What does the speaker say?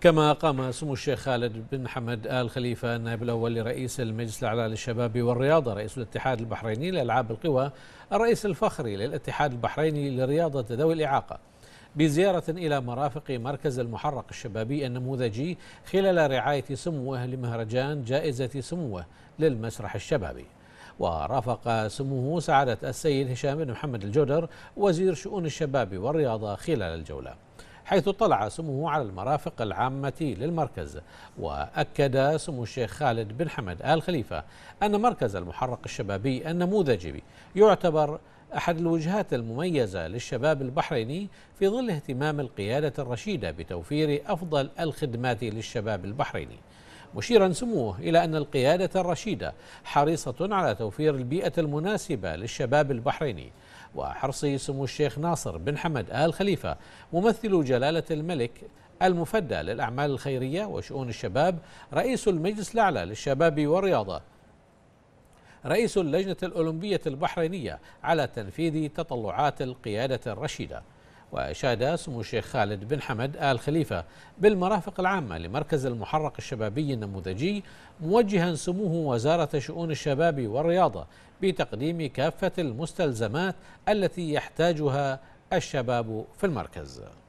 كما قام سمو الشيخ خالد بن حمد آل خليفة النائب الأول لرئيس المجلس الأعلى للشباب والرياضة رئيس الاتحاد البحريني لألعاب القوى الرئيس الفخري للاتحاد البحريني لرياضة ذوي الإعاقة بزيارة إلى مرافق مركز المحرق الشبابي النموذجي خلال رعاية سموه لمهرجان جائزة سموه للمسرح الشبابي ورافق سموه سعادة السيد هشام بن محمد الجودر وزير شؤون الشباب والرياضة خلال الجولة حيث اطلع سموه على المرافق العامة للمركز وأكد سمو الشيخ خالد بن حمد آل خليفة أن مركز المحرق الشبابي النموذجي يعتبر أحد الوجهات المميزة للشباب البحريني في ظل اهتمام القيادة الرشيدة بتوفير أفضل الخدمات للشباب البحريني مشيرا سموه إلى أن القيادة الرشيدة حريصة على توفير البيئة المناسبة للشباب البحريني وحرص سمو الشيخ ناصر بن حمد آل خليفة ممثل جلالة الملك المفدى للأعمال الخيرية وشؤون الشباب رئيس المجلس الأعلى للشباب والرياضة رئيس اللجنة الأولمبية البحرينية على تنفيذ تطلعات القيادة الرشيدة وأشاد سمو الشيخ خالد بن حمد آل خليفة بالمرافق العامة لمركز المحرق الشبابي النموذجي موجها سموه وزارة شؤون الشباب والرياضة بتقديم كافة المستلزمات التي يحتاجها الشباب في المركز